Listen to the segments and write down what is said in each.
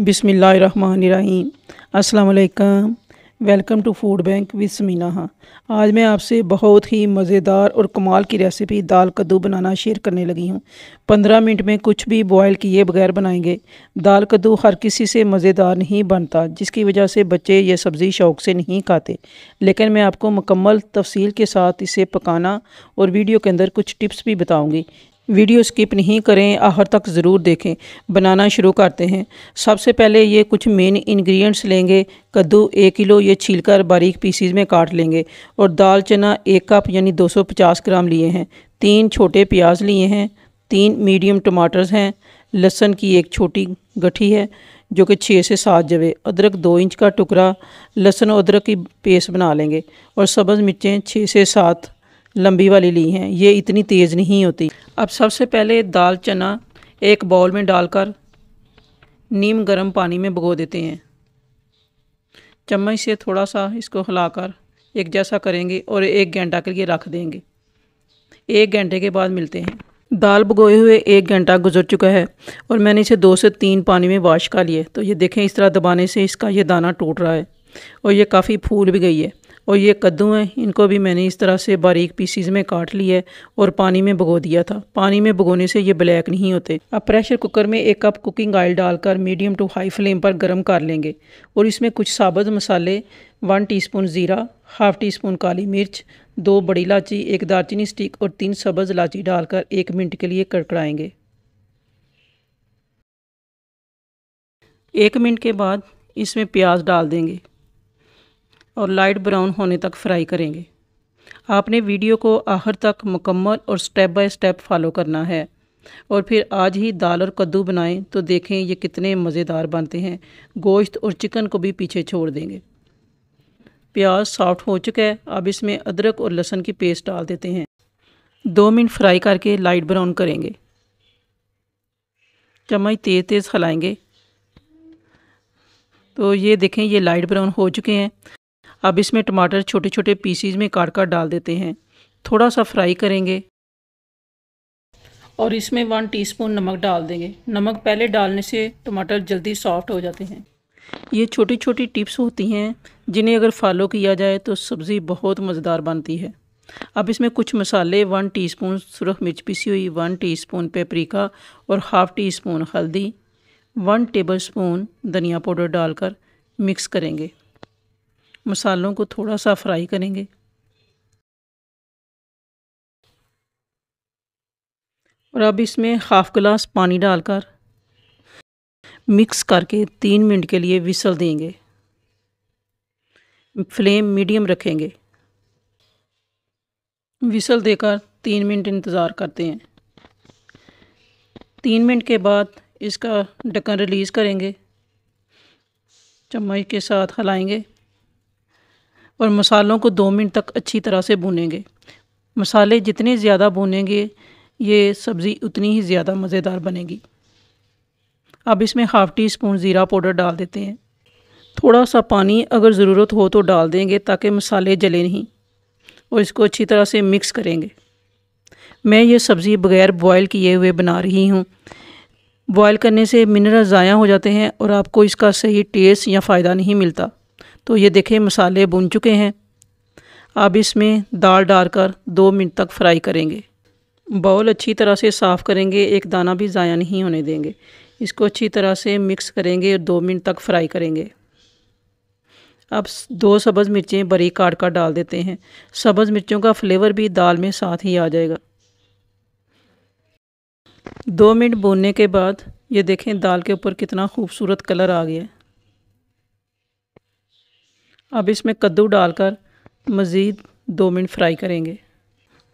बिसमीम् अस्सलाम welcome to food bank with Sameena आज मैं आपसे बहुत ही मज़ेदार और कमाल की रेसिपी दाल कद्दू बनाना शेयर करने लगी हूँ पंद्रह मिनट में कुछ भी बॉयल किए बगैर बनाएंगे दाल कद्दू हर किसी से मज़ेदार नहीं बनता जिसकी वजह से बच्चे ये सब्ज़ी शौक से नहीं खाते लेकिन मैं आपको मुकम्मल तफसील के साथ इसे पकाना और वीडियो के अंदर कुछ टिप्स भी बताऊँगी वीडियो स्किप नहीं करें आहर तक ज़रूर देखें बनाना शुरू करते हैं सबसे पहले ये कुछ मेन इंग्रेडिएंट्स लेंगे कद्दू एक किलो ये छीलकर बारीक पीसीज में काट लेंगे और दाल चना एक कप यानी 250 ग्राम लिए हैं तीन छोटे प्याज लिए हैं तीन मीडियम टमाटर्स हैं लहसन की एक छोटी गठी है जो कि छः से सात जवे अदरक दो इंच का टुकड़ा लहसुन और अदरक की पेस्ट बना लेंगे और सब्ज़ मिर्चें छः से सात लंबी वाली ली हैं ये इतनी तेज़ नहीं होती अब सबसे पहले दाल चना एक बाउल में डालकर नीम गर्म पानी में भगो देते हैं चम्मच से थोड़ा सा इसको हिलाकर एक जैसा करेंगे और एक घंटा के लिए रख देंगे एक घंटे के बाद मिलते हैं दाल भगोए हुए एक घंटा गुजर चुका है और मैंने इसे दो से तीन पानी में वाश कर लिए तो ये देखें इस तरह दबाने से इसका ये दाना टूट रहा है और ये काफ़ी फूल भी गई है और ये कद्दू हैं इनको भी मैंने इस तरह से बारीक पीसीज में काट लिया है और पानी में भगो दिया था पानी में भगोने से ये ब्लैक नहीं होते अब प्रेशर कुकर में एक कप कुकिंग ऑयल डालकर मीडियम टू हाई फ्लेम पर गर्म कर लेंगे और इसमें कुछ साबुत मसाले वन स्पून ज़ीरा हाफ़ टी स्पून काली मिर्च दो बड़ी इलायची एक दालचीनी स्टिक और तीन सब्ज़ इलायची डालकर एक मिनट के लिए कड़कड़ाएँगे एक मिनट के बाद इसमें प्याज डाल देंगे और लाइट ब्राउन होने तक फ्राई करेंगे आपने वीडियो को आखिर तक मुकम्मल और स्टेप बाय स्टेप फॉलो करना है और फिर आज ही दाल और कद्दू बनाएं तो देखें ये कितने मज़ेदार बनते हैं गोश्त और चिकन को भी पीछे छोड़ देंगे प्याज सॉफ्ट हो चुका है अब इसमें अदरक और लहसुन की पेस्ट डाल देते हैं दो मिनट फ्राई करके लाइट ब्राउन करेंगे चम्मच तेज़ तेज़ हलाएँगे तो ये देखें ये लाइट ब्राउन हो चुके हैं अब इसमें टमाटर छोटे छोटे पीसीज में काट कर डाल देते हैं थोड़ा सा फ्राई करेंगे और इसमें वन टीस्पून नमक डाल देंगे नमक पहले डालने से टमाटर जल्दी सॉफ्ट हो जाते हैं ये छोटी छोटी टिप्स होती हैं जिन्हें अगर फॉलो किया जाए तो सब्ज़ी बहुत मज़ेदार बनती है अब इसमें कुछ मसाले वन टीस्पून सुरख मिर्च पिसी हुई वन टीस्पून पेपरिका और हाफ़ टी स्पून हल्दी वन टेबल स्पून धनिया पाउडर डालकर मिक्स करेंगे मसालों को थोड़ा सा फ्राई करेंगे और अब इसमें हाफ़ गिलास पानी डालकर मिक्स करके तीन मिनट के लिए विसल देंगे फ्लेम मीडियम रखेंगे विसल देकर तीन मिनट इंतज़ार करते हैं तीन मिनट के बाद इसका ढक्कन रिलीज़ करेंगे चम्मच के साथ हलाएंगे और मसालों को दो मिनट तक अच्छी तरह से भूनेंगे मसाले जितने ज़्यादा भूनेंगे ये सब्ज़ी उतनी ही ज़्यादा मज़ेदार बनेगी अब इसमें हाफ़ टी स्पून ज़ीरा पाउडर डाल देते हैं थोड़ा सा पानी अगर ज़रूरत हो तो डाल देंगे ताकि मसाले जले नहीं और इसको अच्छी तरह से मिक्स करेंगे मैं ये सब्ज़ी बग़ैर बॉयल किए हुए बना रही हूँ बॉयल करने से मिनरल ज़ाया हो जाते हैं और आपको इसका सही टेस्ट या फ़ायदा नहीं मिलता तो ये देखें मसाले बुन चुके हैं अब इसमें दाल डालकर दो मिनट तक फ्राई करेंगे बाउल अच्छी तरह से साफ़ करेंगे एक दाना भी ज़ाया नहीं होने देंगे इसको अच्छी तरह से मिक्स करेंगे और दो मिनट तक फ्राई करेंगे अब दो सब्ज़ मिर्चें बरी काट कर डाल देते हैं सब्ज़ मिर्चों का फ्लेवर भी दाल में साथ ही आ जाएगा दो मिनट भूनने के बाद ये देखें दाल के ऊपर कितना खूबसूरत कलर आ गया है अब इसमें कद्दू डालकर मज़ीद दो मिनट फ्राई करेंगे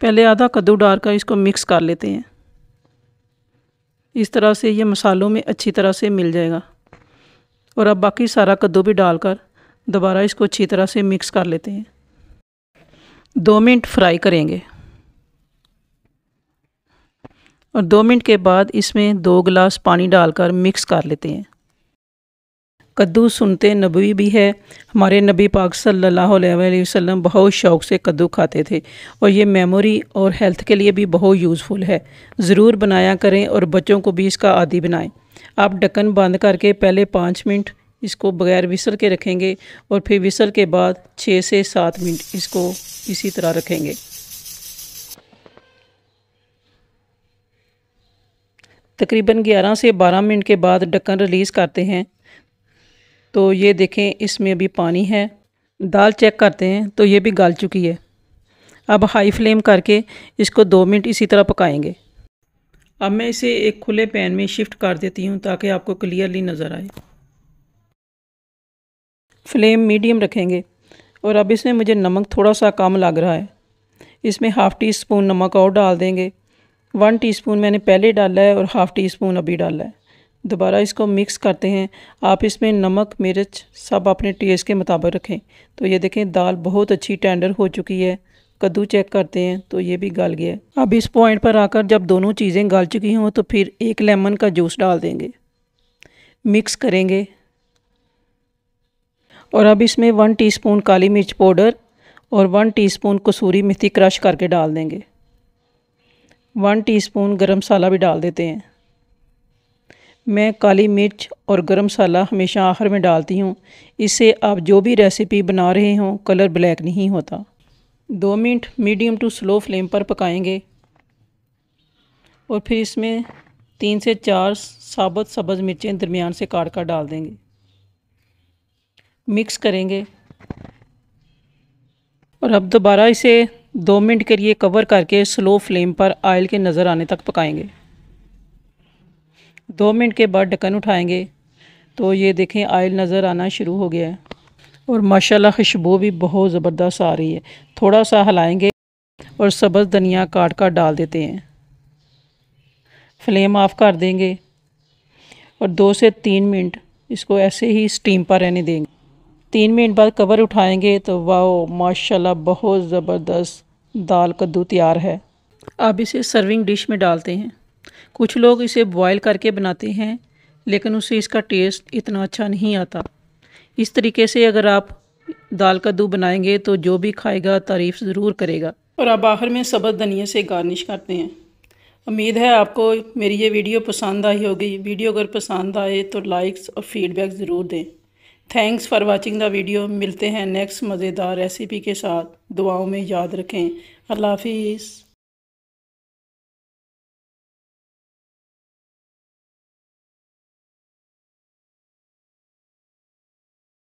पहले आधा कद्दू डालकर इसको मिक्स कर लेते हैं इस तरह से ये मसालों में अच्छी तरह से मिल जाएगा और अब बाकी सारा कद्दू भी डालकर दोबारा इसको अच्छी तरह से मिक्स कर लेते हैं दो मिनट फ्राई करेंगे और दो मिनट के बाद इसमें दो गिलास पानी डालकर मिक्स कर लेते हैं कद्दू सुनते नबी भी है हमारे नबी पाक सल्लल्लाहु अलैहि वसल्लम बहुत शौक़ से कद्दू खाते थे और ये मेमोरी और हेल्थ के लिए भी बहुत यूज़फुल है ज़रूर बनाया करें और बच्चों को भी इसका आदि बनाएं आप ढक्कन बंद करके पहले पाँच मिनट इसको बगैर विसल के रखेंगे और फिर विसल के बाद छः से सात मिनट इसको इसी तरह रखेंगे तकरीबन 11 से 12 मिनट के बाद ढक्कन रिलीज़ करते हैं तो ये देखें इसमें अभी पानी है दाल चेक करते हैं तो ये भी गल चुकी है अब हाई फ्लेम करके इसको दो मिनट इसी तरह पकाएंगे अब मैं इसे एक खुले पैन में शिफ्ट कर देती हूँ ताकि आपको क्लियरली नज़र आए फ्लेम मीडियम रखेंगे और अब इसमें मुझे नमक थोड़ा सा कम लग रहा है इसमें हाफ़ टी स्पून नमक और डाल देंगे वन टीस्पून मैंने पहले डाला है और हाफ़ टी स्पून अभी डाला है दोबारा इसको मिक्स करते हैं आप इसमें नमक मिर्च सब अपने टेस्ट के मुताबिक रखें तो ये देखें दाल बहुत अच्छी टेंडर हो चुकी है कद्दू चेक करते हैं तो ये भी गल गया अब इस पॉइंट पर आकर जब दोनों चीज़ें गल चुकी हों तो फिर एक लेमन का जूस डाल देंगे मिक्स करेंगे और अब इसमें वन टीस्पून काली मिर्च पाउडर और वन टीस्पून कसूरी मेथी क्रश करके डाल देंगे वन टीस्पून गरम मसाला भी डाल देते हैं मैं काली मिर्च और गरम मसाला हमेशा आखिर में डालती हूँ इससे आप जो भी रेसिपी बना रहे हों कलर ब्लैक नहीं होता दो minute medium to slow flame पर पकाएंगे और फिर इसमें तीन से चार साबुत सब्ज़ मिर्चें दरमियान से काट कर डाल देंगे मिक्स करेंगे और अब दोबारा इसे दो मिनट के लिए कवर करके स्लो फ्लेम पर आयल के नज़र आने तक पकाएंगे दो मिनट के बाद ढक्कन उठाएंगे तो ये देखें आयल नज़र आना शुरू हो गया है और माशाल्लाह खुशबू भी बहुत ज़बरदस्त आ रही है थोड़ा सा हलाएंगे और सब्ज़ धनिया काट कर डाल देते हैं फ्लेम ऑफ कर देंगे और दो से तीन मिनट इसको ऐसे ही स्टीम पर रहने देंगे तीन मिनट बाद कवर उठाएंगे तो वाह माशाल्लाह बहुत ज़बरदस्त दाल कद्दू तैयार है अब इसे सर्विंग डिश में डालते हैं कुछ लोग इसे बॉयल करके बनाते हैं लेकिन उसे इसका टेस्ट इतना अच्छा नहीं आता इस तरीके से अगर आप दाल कद्दू बनाएंगे तो जो भी खाएगा तारीफ़ ज़रूर करेगा और आप आखिर में सबज धनिया से गार्निश करते हैं उम्मीद है आपको मेरी ये वीडियो पसंद आई होगी वीडियो अगर पसंद आए तो लाइक्स और फीडबैक ज़रूर दें thanks for watching the video मिलते हैं नेक्स्ट मज़ेदार रेसिपी के साथ दुआओं में याद रखें अल्लाह हाफिज़